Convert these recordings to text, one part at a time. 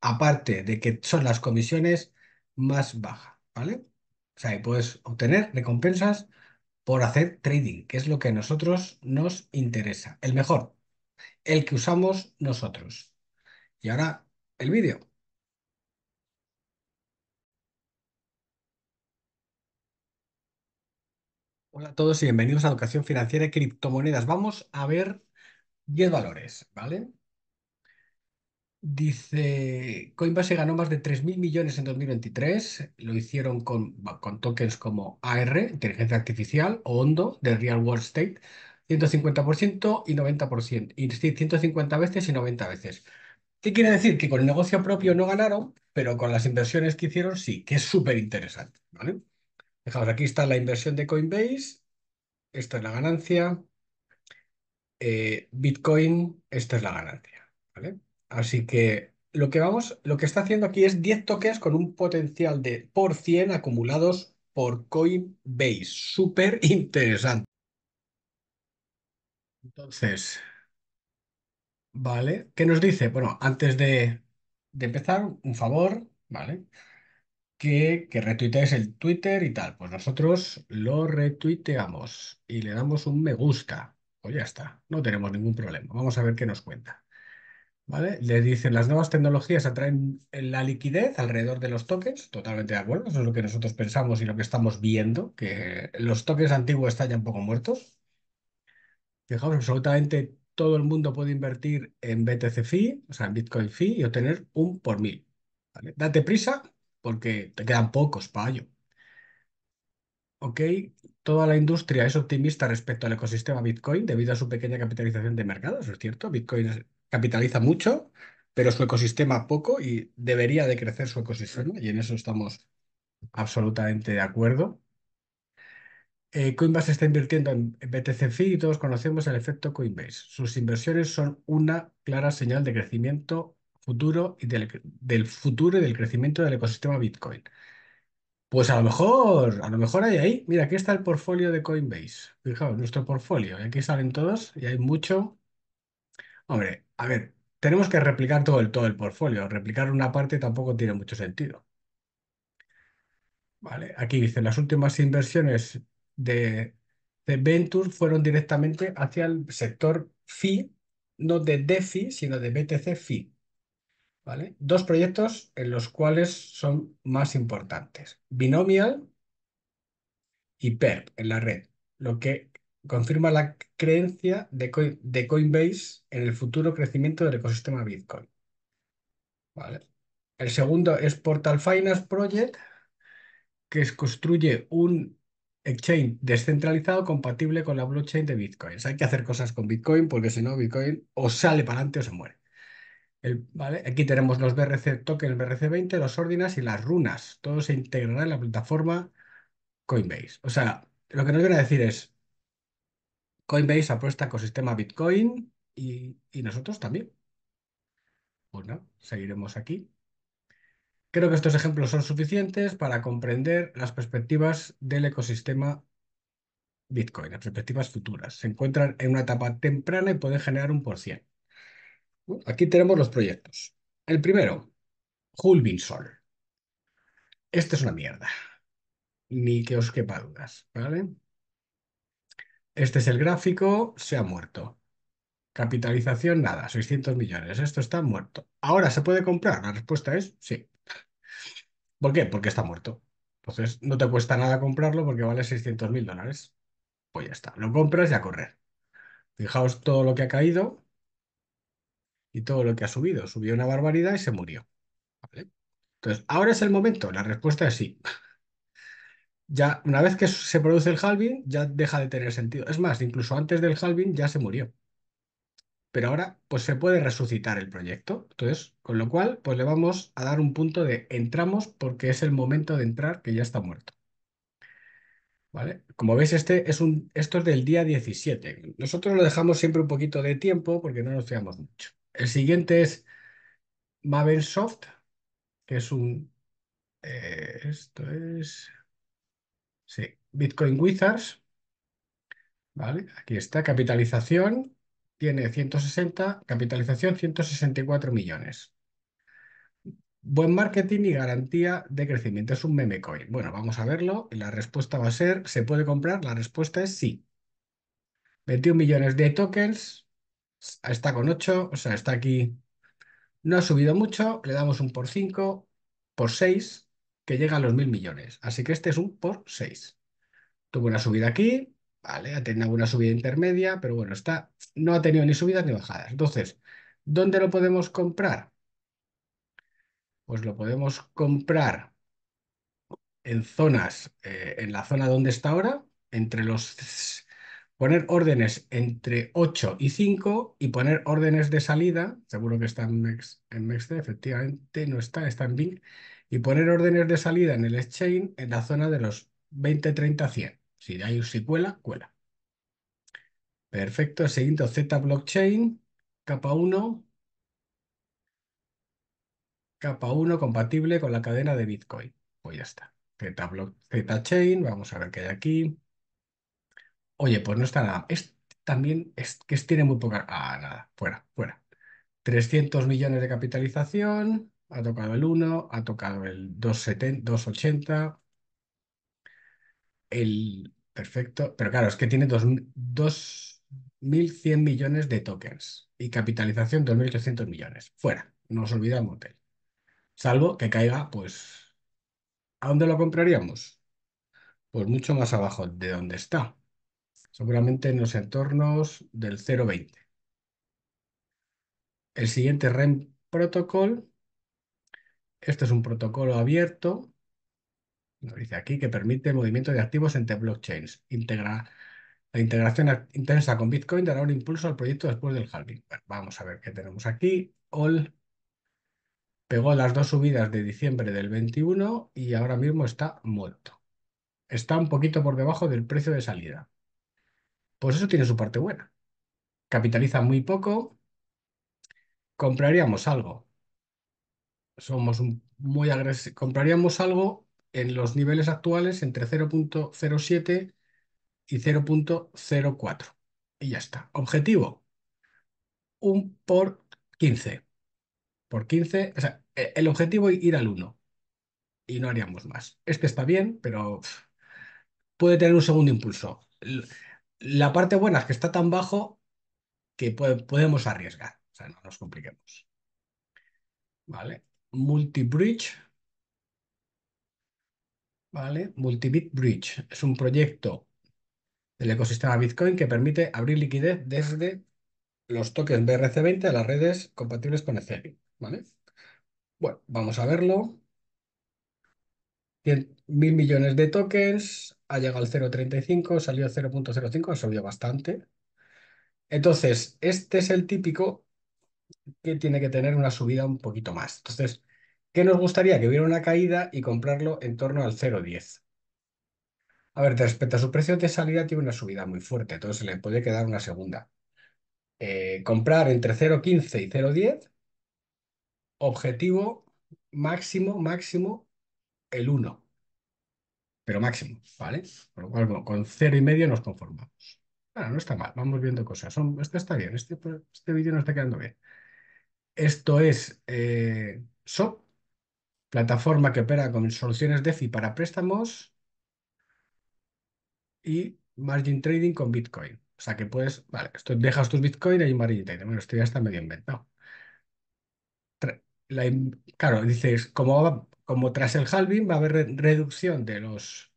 aparte de que son las comisiones más bajas, ¿vale? O sea, puedes obtener recompensas por hacer trading, que es lo que a nosotros nos interesa, el mejor, el que usamos nosotros. Y ahora el vídeo. Hola a todos y bienvenidos a Educación Financiera y Criptomonedas. Vamos a ver 10 valores, ¿vale? Dice, Coinbase ganó más de 3.000 millones en 2023. Lo hicieron con, con tokens como AR, inteligencia artificial, o Hondo, de Real World State, 150% y 90%. Y 150 veces y 90 veces. ¿Qué quiere decir? Que con el negocio propio no ganaron, pero con las inversiones que hicieron sí, que es súper interesante. ¿vale? Fijaos, aquí está la inversión de Coinbase. Esta es la ganancia. Eh, Bitcoin, esta es la ganancia. ¿vale? Así que lo que vamos, lo que está haciendo aquí es 10 toques con un potencial de por 100 acumulados por Coinbase. Súper interesante. Entonces, ¿vale? ¿Qué nos dice? Bueno, antes de, empezar, un favor, ¿vale? Que, que retuitees el Twitter y tal. Pues nosotros lo retuiteamos y le damos un me gusta. Pues ya está, no tenemos ningún problema. Vamos a ver qué nos cuenta. ¿vale? Le dicen, las nuevas tecnologías atraen la liquidez alrededor de los tokens, totalmente de acuerdo, eso es lo que nosotros pensamos y lo que estamos viendo, que los tokens antiguos están ya un poco muertos. Fijaos, absolutamente todo el mundo puede invertir en BTC Fi, o sea, en Bitcoin Fi, y obtener un por mil. Date prisa porque te quedan pocos, payo. Ok, toda la industria es optimista respecto al ecosistema Bitcoin debido a su pequeña capitalización de mercado, eso es cierto. Bitcoin capitaliza mucho, pero su ecosistema poco y debería de crecer su ecosistema y en eso estamos absolutamente de acuerdo. Eh, Coinbase está invirtiendo en BTCFI y todos conocemos el efecto Coinbase. Sus inversiones son una clara señal de crecimiento futuro y del, futuro y del crecimiento del ecosistema Bitcoin. Pues a lo mejor, a lo mejor hay ahí. Mira, aquí está el portfolio de Coinbase. Fijaos, nuestro portfolio. Y aquí salen todos y hay mucho. Hombre, a ver, tenemos que replicar todo el, todo el portfolio. Replicar una parte tampoco tiene mucho sentido. Vale, aquí dice, las últimas inversiones de, de Venture fueron directamente hacia el sector FI, no de DeFi, sino de BTC FI. ¿Vale? Dos proyectos en los cuales son más importantes, Binomial y PERP en la red, lo que confirma la creencia de, Coinbase en el futuro crecimiento del ecosistema Bitcoin. Vale. El segundo es Portal Finance Project, que construye un exchange descentralizado compatible con la blockchain de Bitcoin. hay que hacer cosas con Bitcoin porque si no, Bitcoin o sale para adelante o se muere. ¿vale? Aquí tenemos los BRC tokens, BRC20, los órdenes y las runas. Todo se integrará en la plataforma Coinbase. O sea, lo que nos viene a decir es, Coinbase apuesta ecosistema Bitcoin y, nosotros también. Bueno, pues seguiremos aquí. Creo que estos ejemplos son suficientes para comprender las perspectivas del ecosistema Bitcoin, las perspectivas futuras. Se encuentran en una etapa temprana y pueden generar un por cien. Aquí tenemos los proyectos. El primero, Hulbinsol. Sol. Esto es una mierda. Ni que os quepa dudas, ¿vale? Este es el gráfico, se ha muerto. Capitalización, nada, 600 millones. Esto está muerto. ¿Ahora se puede comprar? La respuesta es sí. ¿Por qué? Porque está muerto. Entonces no te cuesta nada comprarlo porque vale 600 mil dólares. Pues ya está, lo compras y a correr. Fijaos todo lo que ha caído y todo lo que ha subido. Subió una barbaridad y se murió. Entonces, ¿ahora es el momento? La respuesta es sí ya una vez que se produce el halving, ya deja de tener sentido. Es más, incluso antes del halving ya se murió. Pero ahora, pues se puede resucitar el proyecto. Entonces, con lo cual, pues le vamos a dar un punto de entramos porque es el momento de entrar que ya está muerto. ¿Vale? Como veis, este es un, esto es del día 17. Nosotros lo dejamos siempre un poquito de tiempo porque no nos fiamos mucho. El siguiente es Soft que es un... Eh, esto es... Sí, Bitcoin Wizards, ¿vale? Aquí está, capitalización, tiene 160, capitalización 164 millones. Buen marketing y garantía de crecimiento. Es un meme coin. Bueno, vamos a verlo. Y la respuesta va a ser, ¿se puede comprar? La respuesta es sí. 21 millones de tokens. Está con 8, o sea, está aquí. No ha subido mucho. Le damos un por 5, por 6 que llega a los mil millones. Así que este es un por 6. Tuvo una subida aquí, vale, ha tenido una subida intermedia, pero bueno, está, no ha tenido ni subidas ni bajadas. Entonces, ¿dónde lo podemos comprar? Pues lo podemos comprar en zonas, eh, en la zona donde está ahora, entre los poner órdenes entre 8 y 5 y poner órdenes de salida, seguro que está en MEX, en efectivamente no está, está en BING, y poner órdenes de salida en el exchange en la zona de los 20, 30, 100. Si hay si cuela, cuela. Perfecto, siguiendo Z blockchain, capa 1, capa 1 compatible con la cadena de Bitcoin. Pues ya está. Z block, chain, vamos a ver qué hay aquí. Oye, pues no está nada. Es, también es que tiene muy poca. Ah, nada, fuera, fuera. 300 millones de capitalización ha tocado el 1, ha tocado el 280, el perfecto, pero claro, es que tiene 2.100 millones de tokens y capitalización 2.300 millones. Fuera, no os olvidamos de él. Salvo que caiga, pues, ¿a dónde lo compraríamos? Pues mucho más abajo de donde está. Seguramente en los entornos del 0.20. El siguiente REM protocol este es un protocolo abierto, nos dice aquí, que permite el movimiento de activos entre blockchains. la integración intensa con Bitcoin dará un impulso al proyecto después del halving. vamos a ver qué tenemos aquí. All pegó las dos subidas de diciembre del 21 y ahora mismo está muerto. Está un poquito por debajo del precio de salida. Pues eso tiene su parte buena. Capitaliza muy poco. Compraríamos algo, somos muy agresivos. Compraríamos algo en los niveles actuales entre 0.07 y 0.04. Y ya está. Objetivo, un por 15. Por 15, o sea, e-, el objetivo es ir al 1. Y no haríamos más. Este está bien, pero puede tener un segundo impulso. La parte buena es que está tan bajo que podemos arriesgar. O sea, no nos compliquemos. ¿Vale? Multibridge, ¿vale? Multibit Bridge es un proyecto del ecosistema Bitcoin que permite abrir liquidez desde los tokens BRC20 a las redes compatibles con Ethereum, ¿vale? Bueno, vamos a verlo. mil millones de tokens, ha llegado al 0.35, salió 0.05, ha subido bastante. Entonces, este es el típico que tiene que tener una subida un poquito más. Entonces, ¿qué nos gustaría? Que hubiera una caída y comprarlo en torno al 0,10. A ver, respecto a su precio de salida, tiene una subida muy fuerte, entonces le puede quedar una segunda. Eh, comprar entre 0,15 y 0,10, objetivo máximo, máximo, el 1. Pero máximo, ¿vale? Con lo cual, bueno, con 0,5 nos conformamos. Bueno, no está mal, vamos viendo cosas. Son, este está bien, este, este vídeo no está quedando bien. Esto es eh, SOP, plataforma que opera con soluciones DeFi para préstamos y margin trading con Bitcoin. O sea que puedes, vale, esto dejas tus Bitcoin y margin trading. Bueno, esto ya está medio inventado. claro, dices, como, como tras el halving va a haber reducción de los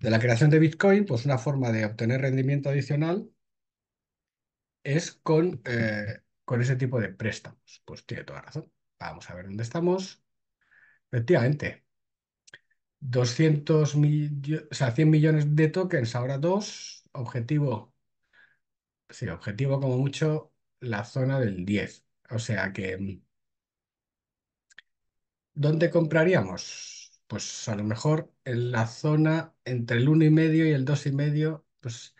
de la creación de Bitcoin, pues una forma de obtener rendimiento adicional es con eh, con ese tipo de préstamos. Pues tiene toda razón. Vamos a ver dónde estamos. Efectivamente, 200 millones, o sea, 100 millones de tokens, ahora dos. objetivo, sí, objetivo como mucho la zona del 10. O sea que, ¿dónde compraríamos? Pues a lo mejor en la zona entre el 1,5 y medio y el 2,5, pues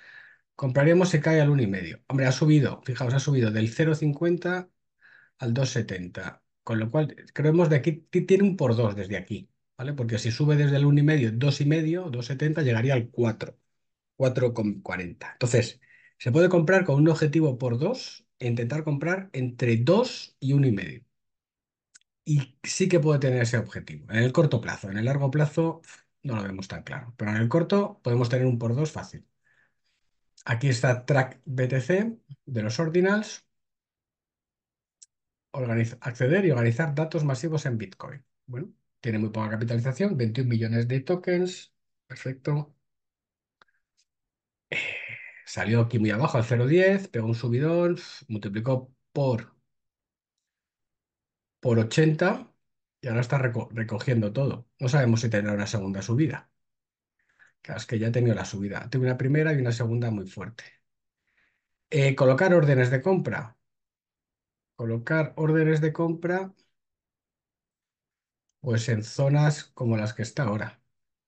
Compraríamos se cae al 1,5. Hombre, ha subido, fijaos, ha subido del 0,50 al 2,70. Con lo cual, creemos de aquí, tiene un por 2 desde aquí, ¿vale? Porque si sube desde el 1,5, 2,5, 2,70, llegaría al 4, 4,40. Entonces, se puede comprar con un objetivo por 2 e intentar comprar entre 2 y 1,5. Y sí que puede tener ese objetivo, en el corto plazo. En el largo plazo no lo vemos tan claro, pero en el corto podemos tener un por 2 fácil. Aquí está track BTC de los ordinals. acceder y organizar datos masivos en Bitcoin. Bueno, tiene muy poca capitalización, 21 millones de tokens. Perfecto. Eh, salió aquí muy abajo al 0.10, pegó un subidón, multiplicó por, por 80 y ahora está recogiendo todo. No sabemos si tendrá una segunda subida. Las que ya he tenido la subida. Tengo una primera y una segunda muy fuerte. Eh, colocar órdenes de compra. Colocar órdenes de compra pues en zonas como las que está ahora.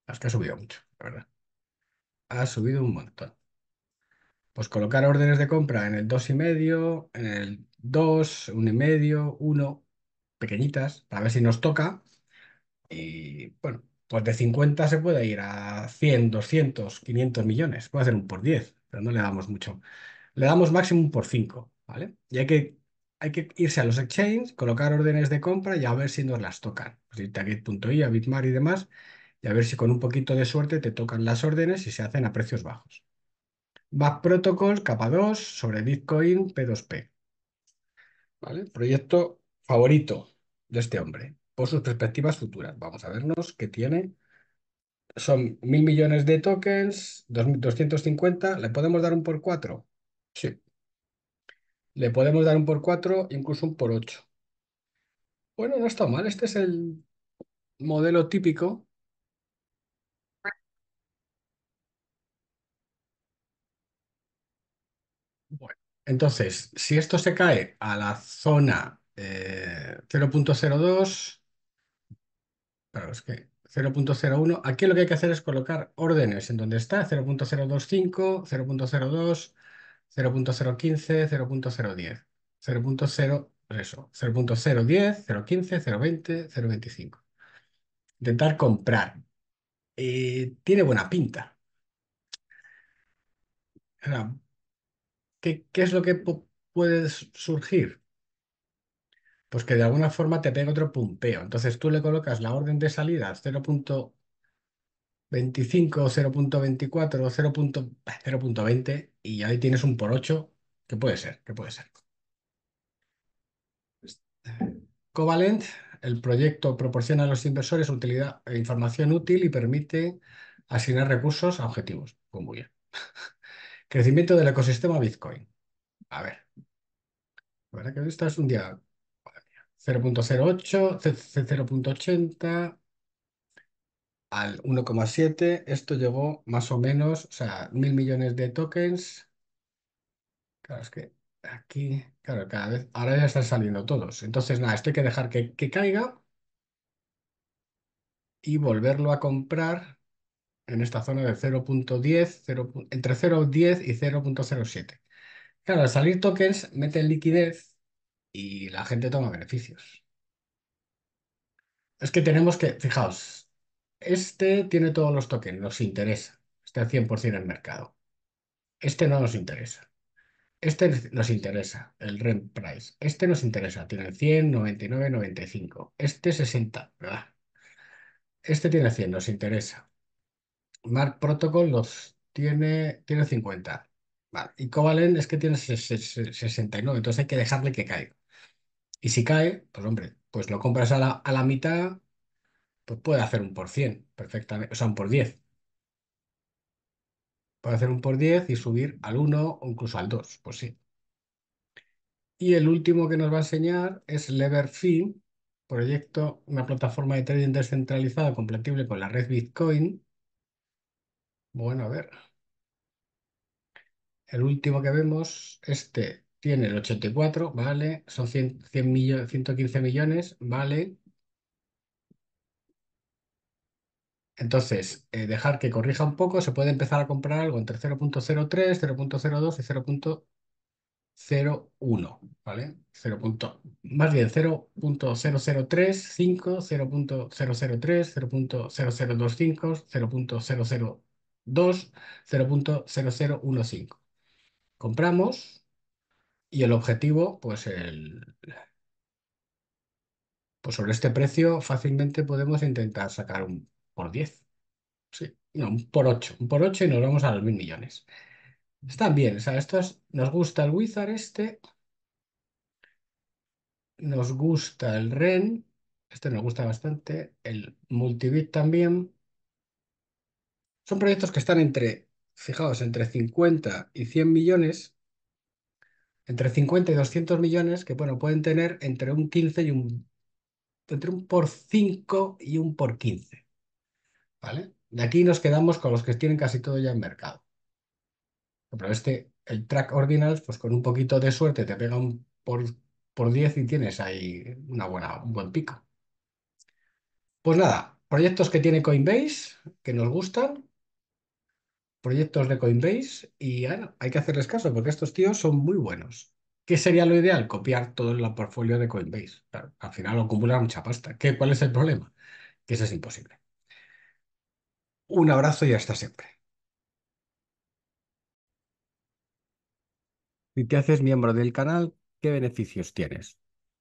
Las que ha subido mucho, la verdad. Ha subido un montón. Pues colocar órdenes de compra en el 2,5, en el 2, 1,5, 1, pequeñitas, para ver si nos toca. Y bueno, pues de 50 se puede ir a 100, 200, 500 millones. Puede hacer un por 10, pero no le damos mucho. Le damos máximo un por 5, ¿vale? Y hay que, hay que irse a los exchanges, colocar órdenes de compra y a ver si nos las tocan. Pues irte a y, a Bitmar y demás, y a ver si con un poquito de suerte te tocan las órdenes y se hacen a precios bajos. Back Protocol, capa 2, sobre Bitcoin P2P. ¿Vale? Proyecto favorito de este hombre por sus perspectivas futuras. Vamos a vernos qué tiene. Son mil millones de tokens, 250. ¿Le podemos dar un por 4? Sí. Le podemos dar un por 4, incluso un por 8. Bueno, no está mal. Este es el modelo típico. Bueno, entonces, si esto se cae a la zona eh, 0.02, Claro, es que 0.01. Aquí lo que hay que hacer es colocar órdenes en donde está 0.025, 0.02, 0.015, 0.010, 0.010, 0.15, 0.20, 0.25. Intentar comprar. tiene buena pinta. ¿qué, ¿qué, es lo que puede surgir? pues que de alguna forma te pega otro pumpeo. Entonces tú le colocas la orden de salida 0.25, 0.24, 0.20 y ahí tienes un por 8, que puede ser, que puede ser. Covalent, el proyecto proporciona a los inversores utilidad, eh, información útil y permite asignar recursos a objetivos. Pues muy bien. Crecimiento del ecosistema Bitcoin. A ver. La verdad que esto es un día 0.08, 0.80 al 1,7. Esto llegó más o menos, o sea, mil millones de tokens. Claro, es que aquí, claro, cada vez, ahora ya están saliendo todos. Entonces, nada, esto hay que dejar que, caiga y volverlo a comprar en esta zona de 0.10, entre 0.10 y 0.07. Claro, al salir tokens, meten liquidez y la gente toma beneficios. Es que tenemos que, fijaos, este tiene todos los tokens, nos interesa, está 100% en el mercado. Este no nos interesa. Este nos interesa, el rent price. Este nos interesa, tiene 100, 99, 95. Este 60, ¿verdad? Este tiene 100, nos interesa. Mark Protocol los tiene, tiene 50. Y Kovalen es que tiene 69, entonces hay que dejarle que caiga. Y si cae, pues hombre, pues lo compras a la, mitad, pues puede hacer un por 100 perfectamente, o sea, un por 10. Puede hacer un por 10 y subir al 1 o incluso al 2, pues sí. Y el último que nos va a enseñar es LeverFi, proyecto, una plataforma de trading descentralizada compatible con la red Bitcoin. Bueno, a ver, el último que vemos, este tiene el 84, ¿vale? Son 100, 115 millones, ¿vale? Entonces, eh, dejar que corrija un poco, se puede empezar a comprar algo entre 0.03, 0.02 y 0.01, ¿vale? más bien 0.0035, 0.003, 0.0025, 0.002, 0.0015 compramos y el objetivo, pues el... Pues sobre este precio fácilmente podemos intentar sacar un por 10. Sí, no, un por 8. Un por 8 y nos vamos a los mil millones. Están bien, o sea, estos, nos gusta el Wizard este. Nos gusta el REN. Este nos gusta bastante. El Multibit también. Son proyectos que están entre fijaos, entre 50 y 100 millones, entre 50 y 200 millones, que bueno, pueden tener entre un 15 y un, entre un por 5 y un por 15. ¿Vale? De aquí nos quedamos con los que tienen casi todo ya en mercado. Pero este, el track ordinals, pues con un poquito de suerte te pega un por, 10 y tienes ahí una buena, un buen pico. Pues nada, proyectos que tiene Coinbase, que nos gustan, proyectos de Coinbase y hay que hacerles caso porque estos tíos son muy buenos. ¿Qué sería lo ideal? Copiar todo el portfolio de Coinbase. al final acumular mucha pasta. ¿Qué, ¿Cuál es el problema? Que eso es imposible. Un abrazo y hasta siempre. Si te haces miembro del canal, ¿qué beneficios tienes?